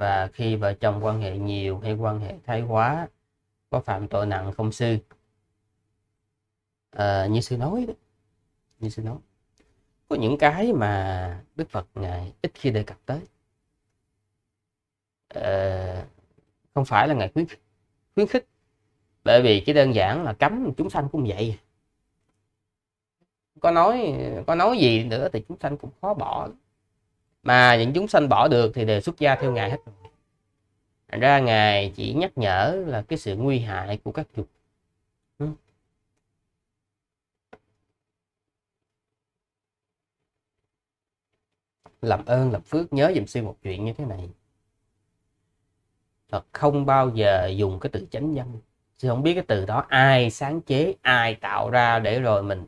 và khi vợ chồng quan hệ nhiều hay quan hệ thái quá có phạm tội nặng không sư à, như sư nói đó như sư nói có những cái mà đức phật ngài ít khi đề cập tới à, không phải là ngài khuyến khích, khuyến khích bởi vì chỉ đơn giản là cấm chúng sanh cũng vậy có nói có nói gì nữa thì chúng sanh cũng khó bỏ lắm mà những chúng sanh bỏ được thì đều xuất gia theo ngài hết thành ra ngài chỉ nhắc nhở là cái sự nguy hại của các dục ừ. làm ơn lập phước nhớ dùm sư một chuyện như thế này Phật không bao giờ dùng cái từ chánh văn sư không biết cái từ đó ai sáng chế ai tạo ra để rồi mình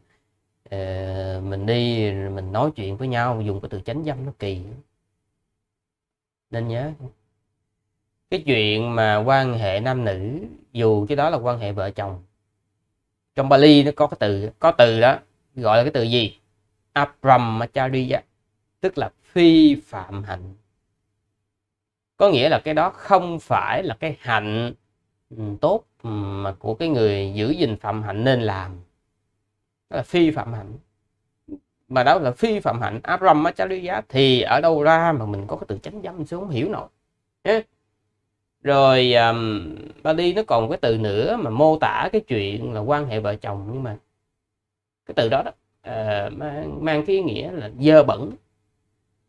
Ờ, mình đi mình nói chuyện với nhau dùng cái từ chánh dâm nó kỳ nên nhớ cái chuyện mà quan hệ nam nữ dù cái đó là quan hệ vợ chồng trong Bali nó có cái từ có từ đó gọi là cái từ gì abramacharya tức là phi phạm hạnh có nghĩa là cái đó không phải là cái hạnh ừ, tốt mà của cái người giữ gìn phạm hạnh nên làm là phi phạm hạnh mà đó là phi phạm hạnh abram giá thì ở đâu ra mà mình có cái từ chánh dâm xuống hiểu nổi rồi um, Bali nó còn cái từ nữa mà mô tả cái chuyện là quan hệ vợ chồng nhưng mà cái từ đó đó uh, mang, mang cái ý nghĩa là dơ bẩn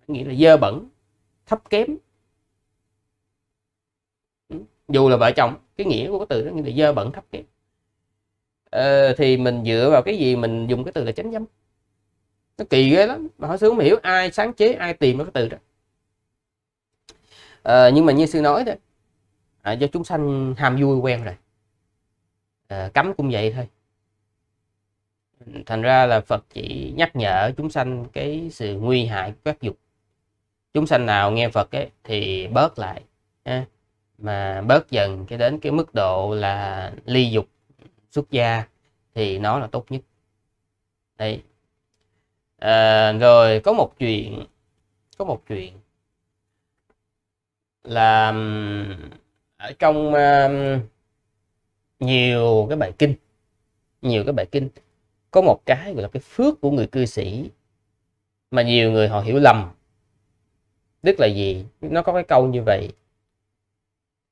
nghĩa là dơ bẩn thấp kém ừ, dù là vợ chồng cái nghĩa của cái từ đó nghĩa là dơ bẩn thấp kém Ờ, thì mình dựa vào cái gì mình dùng cái từ là chánh dâm nó kỳ ghê lắm mà họ sư hiểu ai sáng chế ai tìm ra cái từ đó ờ, nhưng mà như sư nói thôi à, do chúng sanh ham vui quen rồi à, cấm cũng vậy thôi thành ra là Phật chỉ nhắc nhở chúng sanh cái sự nguy hại của các dục chúng sanh nào nghe Phật ấy, thì bớt lại ha. mà bớt dần cái đến cái mức độ là ly dục xuất gia thì nó là tốt nhất đấy à, rồi có một chuyện có một chuyện là ở trong um, nhiều cái bài kinh nhiều cái bài kinh có một cái gọi là cái phước của người cư sĩ mà nhiều người họ hiểu lầm tức là gì nó có cái câu như vậy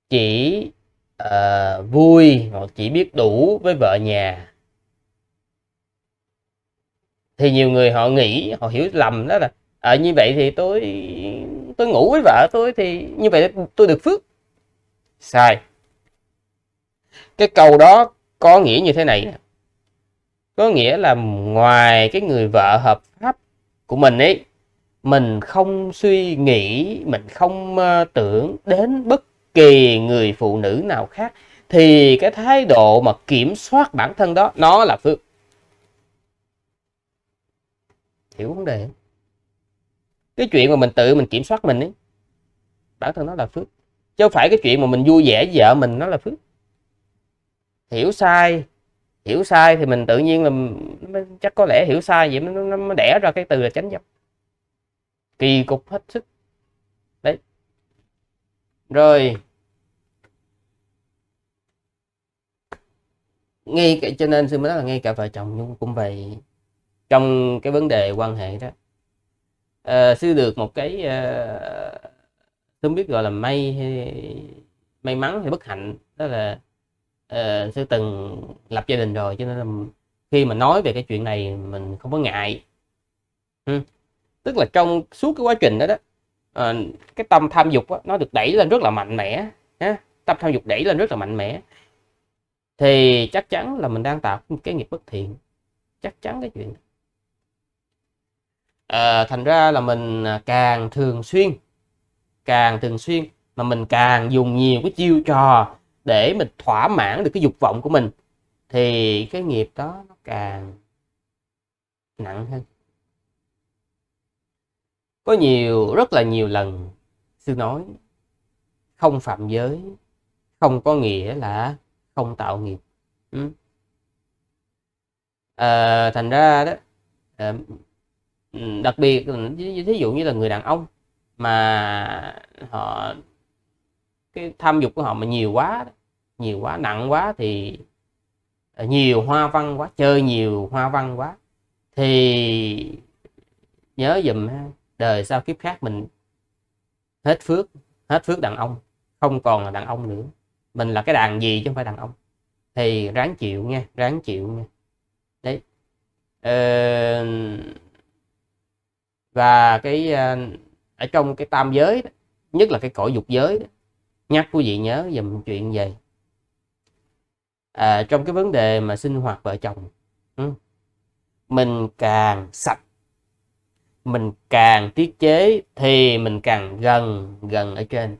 chỉ uh, vui họ chỉ biết đủ với vợ nhà thì nhiều người họ nghĩ họ hiểu lầm đó là à, như vậy thì tôi tôi ngủ với vợ tôi thì như vậy tôi được phước sai cái câu đó có nghĩa như thế này có nghĩa là ngoài cái người vợ hợp pháp của mình ấy mình không suy nghĩ mình không ờ, tưởng đến bất kỳ người phụ nữ nào khác thì cái thái độ mà kiểm soát bản thân đó nó là phước hiểu vấn đề không? cái chuyện mà mình tự mình kiểm soát mình ấy bản thân nó là phước chứ không phải cái chuyện mà mình vui vẻ với vợ mình nó là phước hiểu sai hiểu sai thì mình tự nhiên là chắc có lẽ hiểu sai vậy nó, nó, nó đẻ ra cái từ là chánh dập kỳ cục hết sức rồi ngay cả, cho nên sư mới nói là ngay cả vợ chồng nhưng cũng vậy trong cái vấn đề quan hệ đó à, sư được một cái à, không biết gọi là may hay may mắn hay bất hạnh đó là à, sư từng lập gia đình rồi cho nên là khi mà nói về cái chuyện này mình không có ngại ừ. tức là trong suốt cái quá trình đó đó à, cái tâm tham dục đó, nó được đẩy lên rất là mạnh mẽ nhá. tâm tham dục đẩy lên rất là mạnh mẽ thì chắc chắn là mình đang tạo một cái nghiệp bất thiện chắc chắn cái chuyện à, thành ra là mình à, càng thường xuyên càng thường xuyên mà mình càng dùng nhiều cái chiêu trò để mình thỏa mãn được cái dục vọng của mình thì cái nghiệp đó nó càng nặng hơn có nhiều, rất là nhiều lần sư nói không phạm giới không có nghĩa là không tạo nghiệp. Ừ. À, thành ra đó à, đặc biệt ví dụ như là người đàn ông mà họ cái tham dục của họ mà nhiều quá nhiều quá nặng quá thì à, nhiều hoa văn quá chơi nhiều hoa văn quá thì nhớ dùm ha đời sau kiếp khác mình hết phước hết phước đàn ông không còn là đàn ông nữa mình là cái đàn gì chứ không phải đàn ông thì ráng chịu nha ráng chịu nha đấy ờ, và cái ờ, ở trong cái tam giới đó, nhất là cái cõi dục giới đó, nhắc quý vị nhớ dùm chuyện về à, trong cái vấn đề mà sinh hoạt vợ chồng ừ, mình càng sạch mình càng tiết chế thì mình càng gần gần ở trên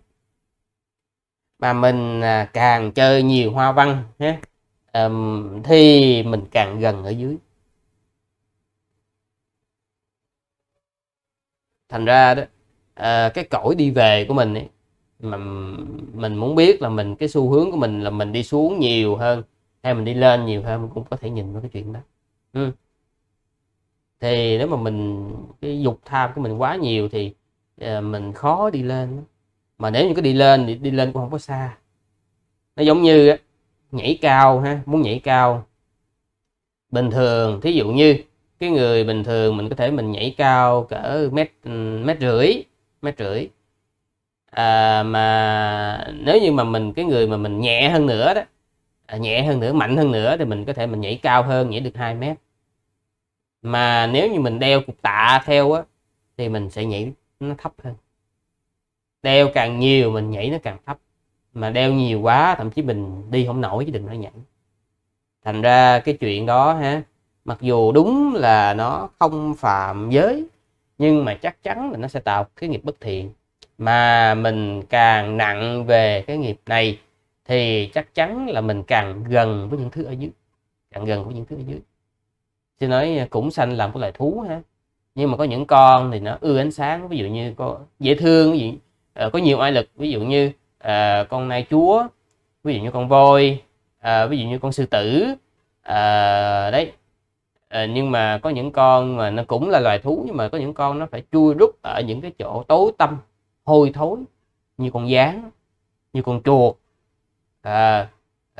mà mình à, càng chơi nhiều hoa văn ha, thì mình càng gần ở dưới thành ra đó ờ, cái cõi đi về của mình ấy, mà mình muốn biết là mình cái xu hướng của mình là mình đi xuống nhiều hơn hay mình đi lên nhiều hơn cũng có thể nhìn vào cái chuyện đó ừ thì nếu mà mình cái dục tham của mình quá nhiều thì uh, mình khó đi lên mà nếu như cái đi lên thì đi lên cũng không có xa nó giống như nhảy cao ha muốn nhảy cao bình thường thí dụ như cái người bình thường mình có thể mình nhảy cao cỡ mét ừ, mét rưỡi mét rưỡi à, mà nếu như mà mình cái người mà mình nhẹ hơn nữa đó à, nhẹ hơn nữa mạnh hơn nữa thì mình có thể mình nhảy cao hơn nhảy được 2 mét mà nếu như mình đeo cục tạ theo á thì mình sẽ nhảy nó thấp hơn đeo càng nhiều mình nhảy nó càng thấp mà đeo nhiều quá thậm chí mình đi không nổi chứ đừng nói nhảy thành ra cái chuyện đó ha mặc dù đúng là nó không phạm giới nhưng mà chắc chắn là nó sẽ tạo cái nghiệp bất thiện mà mình càng nặng về cái nghiệp này thì chắc chắn là mình càng gần với những thứ ở dưới càng gần với những thứ ở dưới chứ nói à, cũng sanh làm cái loài thú ha nhưng mà có những con thì nó ưa ánh sáng ví dụ như có dễ thương ví dụ, uh, có nhiều ai lực ví dụ như uh, con nai chúa ví dụ như con voi uh, ví dụ như con sư tử uh, đấy uh, nhưng mà có những con mà nó cũng là loài thú nhưng mà có những con nó phải chui rút ở những cái chỗ tối tăm hôi thối như con gián như con chuột uh,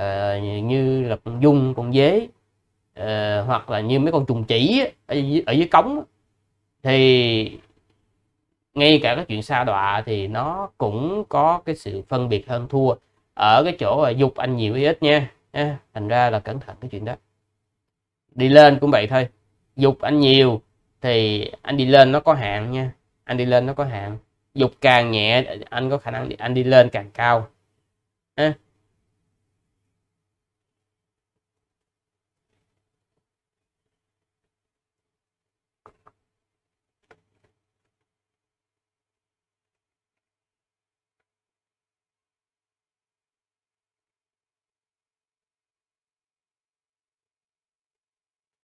uh, như là con dung con dế Ờ, hoặc là như mấy con trùng chỉ ở dưới, ở dưới cống thì ngay cả cái chuyện sa đọa thì nó cũng có cái sự phân biệt hơn thua ở cái chỗ dục anh nhiều hay ít nha thành ra là cẩn thận cái chuyện đó đi lên cũng vậy thôi dục anh nhiều thì anh đi lên nó có hạn nha anh đi lên nó có hạn dục càng nhẹ anh có khả năng anh đi lên càng cao